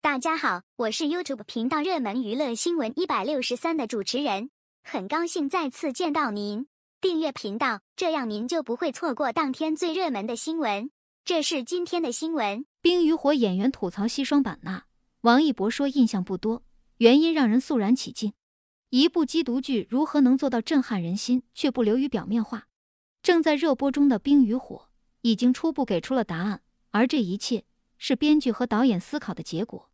大家好，我是 YouTube 频道热门娱乐新闻一百六十三的主持人，很高兴再次见到您。订阅频道，这样您就不会错过当天最热门的新闻。这是今天的新闻：《冰与火》演员吐槽西双版纳，王一博说印象不多，原因让人肃然起敬。一部缉毒剧如何能做到震撼人心却不流于表面化？正在热播中的《冰与火》已经初步给出了答案，而这一切。是编剧和导演思考的结果，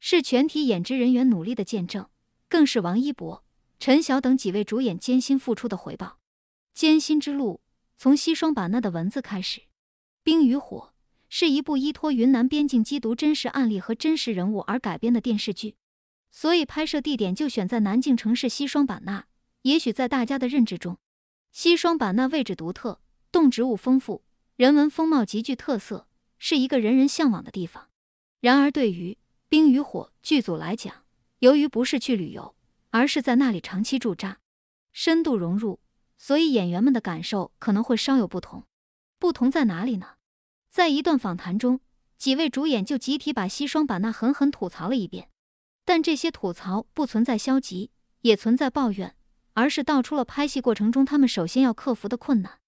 是全体演职人员努力的见证，更是王一博、陈晓等几位主演艰辛付出的回报。艰辛之路从西双版纳的文字开始，《冰与火》是一部依托云南边境缉毒真实案例和真实人物而改编的电视剧，所以拍摄地点就选在南靖城市西双版纳。也许在大家的认知中，西双版纳位置独特，动植物丰富，人文风貌极具特色。是一个人人向往的地方，然而对于《冰与火》剧组来讲，由于不是去旅游，而是在那里长期驻扎、深度融入，所以演员们的感受可能会稍有不同。不同在哪里呢？在一段访谈中，几位主演就集体把西双版纳狠狠吐槽了一遍，但这些吐槽不存在消极，也存在抱怨，而是道出了拍戏过程中他们首先要克服的困难。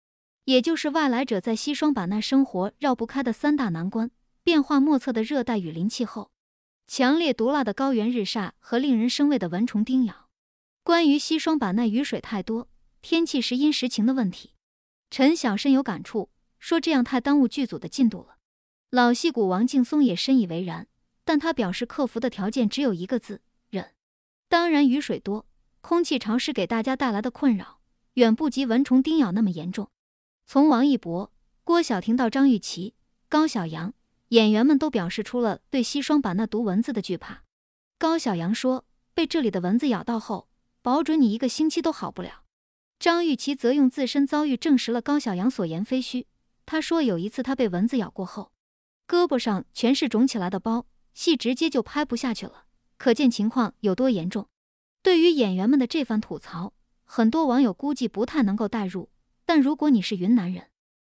也就是外来者在西双版纳生活绕不开的三大难关：变化莫测的热带雨林气候、强烈毒辣的高原日晒和令人生畏的蚊虫叮咬。关于西双版纳雨水太多、天气时阴时晴的问题，陈晓深有感触，说这样太耽误剧组的进度了。老戏骨王劲松也深以为然，但他表示克服的条件只有一个字：忍。当然，雨水多、空气潮湿给大家带来的困扰，远不及蚊虫叮咬那么严重。从王一博、郭晓婷到张雨绮、高晓阳，演员们都表示出了对西双版纳毒蚊子的惧怕。高晓阳说：“被这里的蚊子咬到后，保准你一个星期都好不了。”张雨绮则用自身遭遇证实了高晓阳所言非虚。他说：“有一次他被蚊子咬过后，胳膊上全是肿起来的包，戏直接就拍不下去了。”可见情况有多严重。对于演员们的这番吐槽，很多网友估计不太能够代入。但如果你是云南人，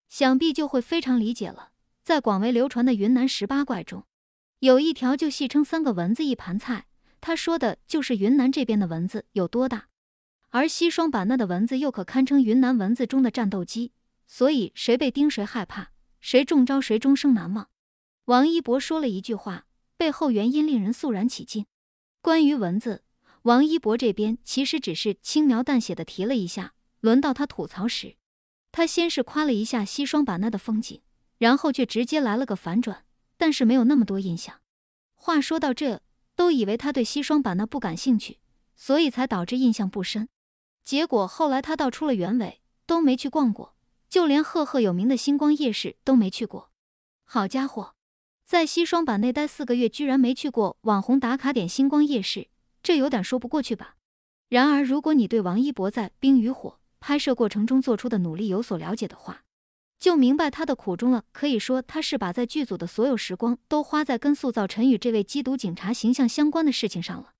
想必就会非常理解了。在广为流传的云南十八怪中，有一条就戏称“三个蚊子一盘菜”，他说的就是云南这边的蚊子有多大。而西双版纳的蚊子又可堪称云南蚊子中的战斗机，所以谁被叮谁害怕，谁中招谁终生难忘。王一博说了一句话，背后原因令人肃然起敬。关于蚊子，王一博这边其实只是轻描淡写的提了一下。轮到他吐槽时，他先是夸了一下西双版纳的风景，然后却直接来了个反转。但是没有那么多印象。话说到这，都以为他对西双版纳不感兴趣，所以才导致印象不深。结果后来他道出了原委：都没去逛过，就连赫赫有名的星光夜市都没去过。好家伙，在西双版纳待四个月，居然没去过网红打卡点星光夜市，这有点说不过去吧？然而，如果你对王一博在《冰与火》拍摄过程中做出的努力有所了解的话，就明白他的苦衷了。可以说，他是把在剧组的所有时光都花在跟塑造陈宇这位缉毒警察形象相关的事情上了。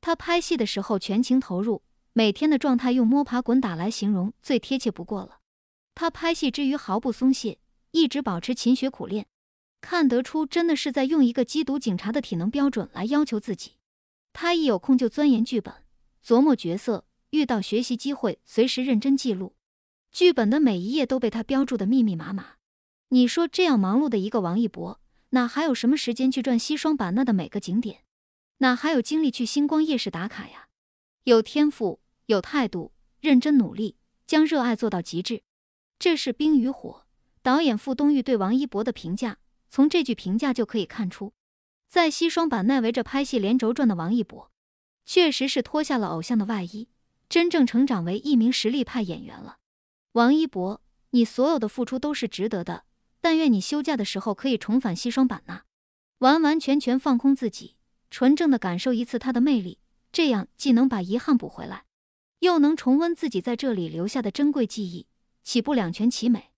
他拍戏的时候全情投入，每天的状态用摸爬滚打来形容最贴切不过了。他拍戏之余毫不松懈，一直保持勤学苦练，看得出真的是在用一个缉毒警察的体能标准来要求自己。他一有空就钻研剧本，琢磨角色。遇到学习机会，随时认真记录。剧本的每一页都被他标注的密密麻麻。你说这样忙碌的一个王一博，哪还有什么时间去转西双版纳的每个景点？哪还有精力去星光夜市打卡呀？有天赋，有态度，认真努力，将热爱做到极致。这是《冰与火》导演傅东育对王一博的评价。从这句评价就可以看出，在西双版纳围着拍戏连轴转的王一博，确实是脱下了偶像的外衣。真正成长为一名实力派演员了，王一博，你所有的付出都是值得的。但愿你休假的时候可以重返西双版纳，完完全全放空自己，纯正的感受一次它的魅力，这样既能把遗憾补回来，又能重温自己在这里留下的珍贵记忆，岂不两全其美？